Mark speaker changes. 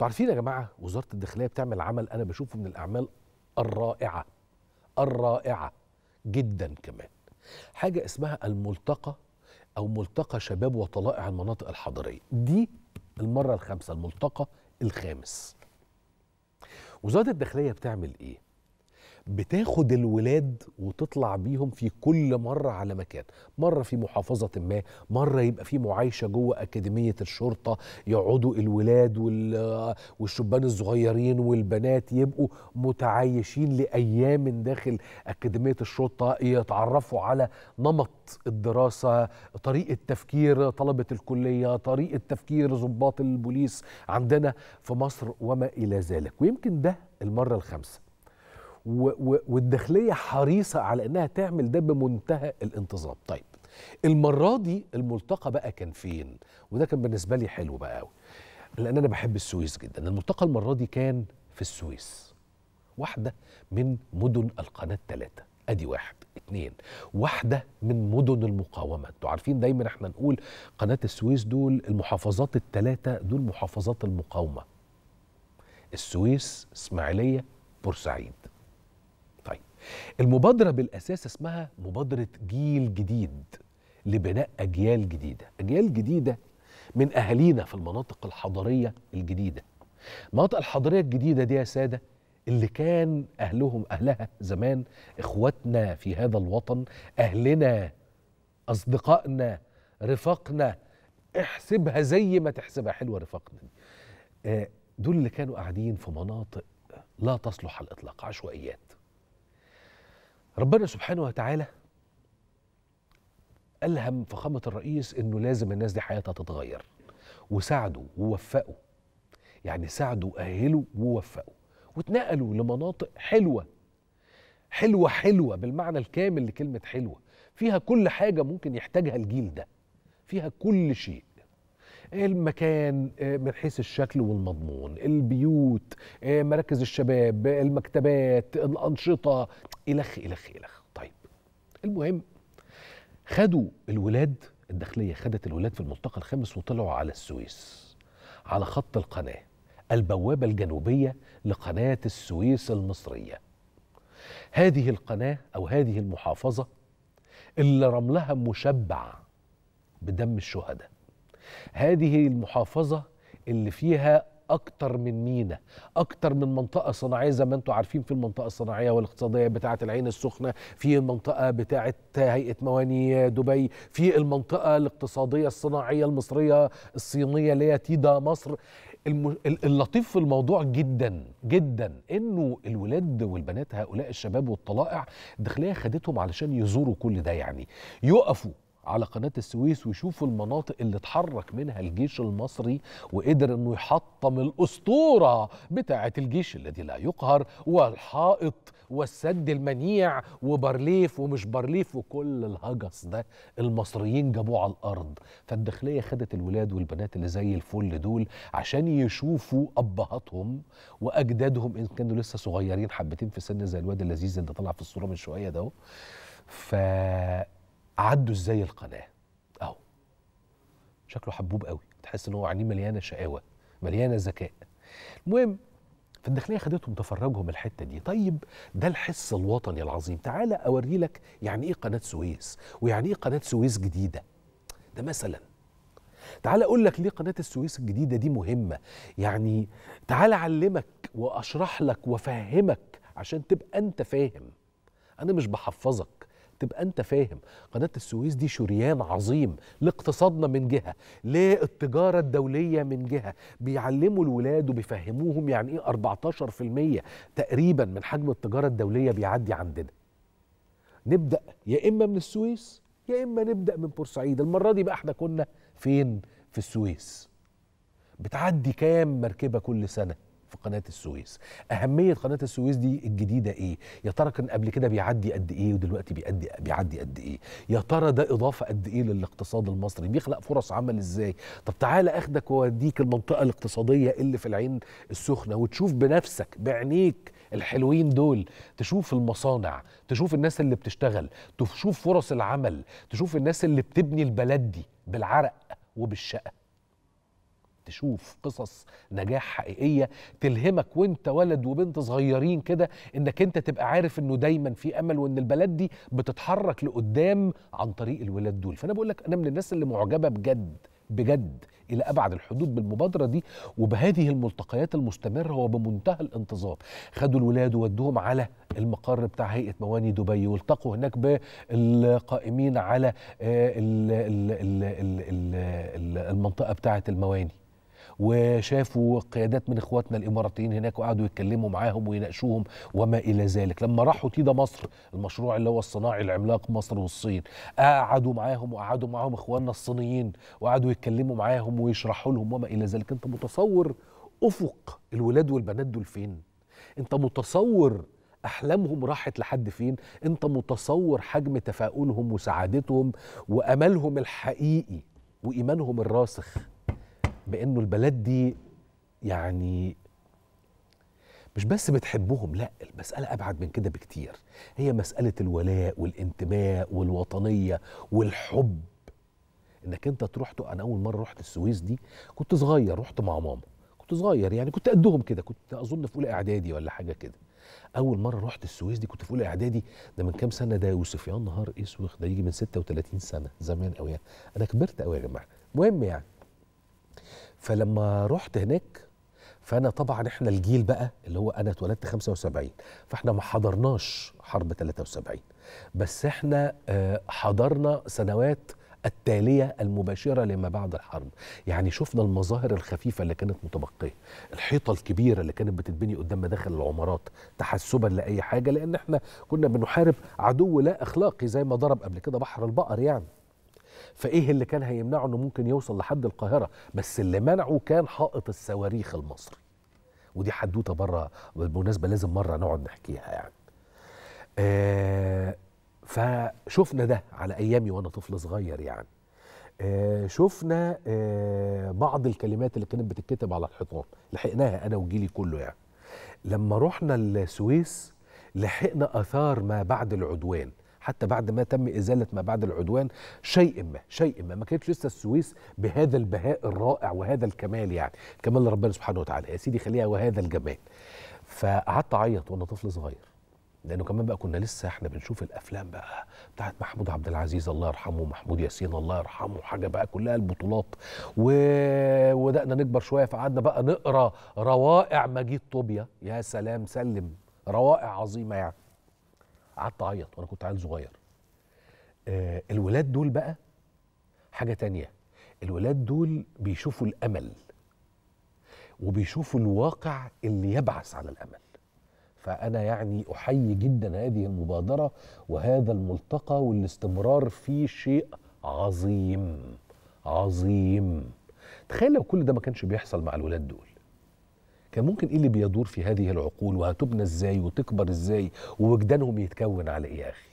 Speaker 1: انتوا عارفين يا جماعه وزاره الداخليه بتعمل عمل انا بشوفه من الاعمال الرائعه الرائعه جدا كمان حاجه اسمها الملتقى او ملتقى شباب وطلائع المناطق الحضريه دي المره الخامسه الملتقى الخامس وزاره الداخليه بتعمل ايه بتاخد الولاد وتطلع بيهم في كل مرة على مكان مرة في محافظة ما مرة يبقى في معايشة جوه أكاديمية الشرطة يقعدوا الولاد والشبان الصغيرين والبنات يبقوا متعايشين لأيام داخل أكاديمية الشرطة يتعرفوا على نمط الدراسة طريقة تفكير طلبة الكلية طريقة تفكير ضباط البوليس عندنا في مصر وما إلى ذلك ويمكن ده المرة الخامسة والداخليه حريصه على انها تعمل ده بمنتهى الانتظام طيب المره دي الملتقى بقى كان فين وده كان بالنسبه لي حلو بقى قوي لان انا بحب السويس جدا الملتقى المره دي كان في السويس واحده من مدن القناه الثلاثه ادي واحد اتنين واحدة من مدن المقاومة انتوا عارفين دايما احنا نقول قناة السويس دول المحافظات التلاتة دول محافظات المقاومة السويس اسماعيلية بورسعيد المبادرة بالأساس اسمها مبادرة جيل جديد لبناء أجيال جديدة أجيال جديدة من أهالينا في المناطق الحضرية الجديدة المناطق الحضرية الجديدة دي يا سادة اللي كان أهلهم أهلها زمان إخواتنا في هذا الوطن أهلنا أصدقائنا رفاقنا احسبها زي ما تحسبها حلوة رفاقنا آه، دول اللي كانوا قاعدين في مناطق لا تصلح على الإطلاق عشوائيات ربنا سبحانه وتعالى ألهم فخامة الرئيس إنه لازم الناس دي حياتها تتغير وساعده ووفقه يعني ساعده وأهله ووفقه واتنقلوا لمناطق حلوة حلوة حلوة بالمعنى الكامل لكلمة حلوة فيها كل حاجة ممكن يحتاجها الجيل ده فيها كل شيء إيه المكان إيه من حيث الشكل والمضمون البيوت إيه مراكز الشباب المكتبات الأنشطة إلخ إلخ إلخ طيب المهم خدوا الولاد الداخلية خدت الولاد في الملتقى الخامس وطلعوا على السويس على خط القناة البوابة الجنوبية لقناة السويس المصرية هذه القناة أو هذه المحافظة اللي رملها مشبع بدم الشهداء هذه المحافظة اللي فيها اكتر من مينا اكتر من منطقه صناعيه زي ما انتم عارفين في المنطقه الصناعيه والاقتصاديه بتاعه العين السخنه في المنطقه بتاعه هيئه مواني دبي في المنطقه الاقتصاديه الصناعيه المصريه الصينيه اللي هي تيدا مصر اللطيف في الموضوع جدا جدا انه الولاد والبنات هؤلاء الشباب والطلائع الداخليه خدتهم علشان يزوروا كل ده يعني يقفوا على قناة السويس ويشوفوا المناطق اللي اتحرك منها الجيش المصري وقدر انه يحطم الاسطورة بتاعة الجيش الذي لا يقهر والحائط والسد المنيع وبرليف ومش برليف وكل الهجس ده المصريين جابوه على الارض فالداخلية خدت الولاد والبنات اللي زي الفل دول عشان يشوفوا ابهاتهم واجدادهم ان كانوا لسه صغيرين حبتين في سن زي الواد اللذيذ اللي طلع في الصورة من شوية ده ف عدوا ازاي القناه اهو شكله حبوب قوي تحس ان هو عينيه مليانه شقاوه مليانه ذكاء المهم فالداخليه خدتهم تفرجهم الحته دي طيب ده الحس الوطني العظيم تعالى اوري لك يعني ايه قناه سويس ويعني ايه قناه سويس جديده ده مثلا تعالى اقول لك ليه قناه السويس الجديده دي مهمه يعني تعالى اعلمك واشرح لك وافهمك عشان تبقى انت فاهم انا مش بحفظك تبقى انت فاهم قناه السويس دي شريان عظيم لاقتصادنا من جهه للتجاره الدوليه من جهه بيعلموا الولاد وبيفهموهم يعني ايه 14% تقريبا من حجم التجاره الدوليه بيعدي عندنا نبدا يا اما من السويس يا اما نبدا من بورسعيد المره دي بقى احنا كنا فين في السويس بتعدي كام مركبه كل سنه في قناه السويس اهميه قناه السويس دي الجديده ايه يا ترى كان قبل كده بيعدي قد ايه ودلوقتي بيعدي بيعدي قد ايه يا ترى ده اضافه قد ايه للاقتصاد المصري بيخلق فرص عمل ازاي طب تعالى اخدك واوديك المنطقه الاقتصاديه اللي في العين السخنه وتشوف بنفسك بعينيك الحلوين دول تشوف المصانع تشوف الناس اللي بتشتغل تشوف فرص العمل تشوف الناس اللي بتبني البلد دي بالعرق وبالشقه تشوف قصص نجاح حقيقيه تلهمك وانت ولد وبنت صغيرين كده انك انت تبقى عارف انه دايما في امل وان البلد دي بتتحرك لقدام عن طريق الولاد دول فانا بقول لك انا من الناس اللي معجبه بجد بجد الى ابعد الحدود بالمبادره دي وبهذه الملتقيات المستمره وبمنتهى الانتظام خدوا الولاد وودوهم على المقر بتاع هيئه مواني دبي والتقوا هناك بالقائمين على آه، المنطقه بتاعه المواني وشافوا قيادات من اخواتنا الاماراتيين هناك وقعدوا يتكلموا معاهم ويناقشوهم وما الى ذلك لما راحوا تيدا مصر المشروع اللي هو الصناعي العملاق مصر والصين قعدوا معاهم وقعدوا معاهم اخواننا الصينيين وقعدوا يتكلموا معاهم ويشرحوا لهم وما الى ذلك انت متصور افق الولاد والبنات دول فين انت متصور احلامهم راحت لحد فين انت متصور حجم تفاؤلهم وسعادتهم واملهم الحقيقي وايمانهم الراسخ بانه البلد دي يعني مش بس بتحبهم لا المسألة أبعد من كده بكتير هي مسألة الولاء والانتماء والوطنية والحب انك انت تروح انا اول مره رحت السويس دي كنت صغير رحت مع ماما كنت صغير يعني كنت قدهم كده كنت اظن في اولى اعدادي ولا حاجه كده اول مره رحت السويس دي كنت في اولى اعدادي ده من كام سنه ده يا يوسف يا نهار اسود ده يجي من 36 سنه زمان قوي يعني انا كبرت قوي يا جماعه المهم يعني فلما رحت هناك فانا طبعا احنا الجيل بقى اللي هو انا اتولدت 75 فاحنا ما حضرناش حرب 73 بس احنا آه، حضرنا سنوات التاليه المباشره لما بعد الحرب يعني شفنا المظاهر الخفيفه اللي كانت متبقيه الحيطه الكبيره اللي كانت بتتبني قدام مداخل العمارات تحسبا لاي حاجه لان احنا كنا بنحارب عدو لا اخلاقي زي ما ضرب قبل كده بحر البقر يعني فايه اللي كان هيمنعه انه ممكن يوصل لحد القاهره بس اللي منعه كان حائط الصواريخ المصري ودي حدوته بره بالمناسبه لازم مره نقعد نحكيها يعني آه فشفنا ده على ايامي وانا طفل صغير يعني آه شفنا آه بعض الكلمات اللي كانت بتتكتب على الحيطان لحقناها انا وجيلي كله يعني لما رحنا السويس لحقنا اثار ما بعد العدوان حتى بعد ما تم إزالة ما بعد العدوان شيء ما شيء ما ما كانتش لسه السويس بهذا البهاء الرائع وهذا الكمال يعني كمال ربنا سبحانه وتعالى يا سيدي خليها وهذا الجمال فقعدت أعيط وأنا طفل صغير لانه كمان بقى كنا لسه احنا بنشوف الافلام بقى بتاعت محمود عبد العزيز الله يرحمه محمود ياسين الله يرحمه حاجه بقى كلها البطولات وبدانا نكبر شويه فقعدنا بقى نقرا روائع مجيد طوبيا يا سلام سلم روائع عظيمه يعني قعدت اعيط وانا كنت عيل صغير آه الولاد دول بقى حاجه تانية الولاد دول بيشوفوا الامل وبيشوفوا الواقع اللي يبعث على الامل فانا يعني احيي جدا هذه المبادره وهذا الملتقى والاستمرار في شيء عظيم عظيم تخيل لو كل ده ما كانش بيحصل مع الولاد دول كان ممكن ايه اللي بيدور في هذه العقول وهتبنى ازاي وتكبر ازاي ووجدانهم يتكون على ايه يا اخي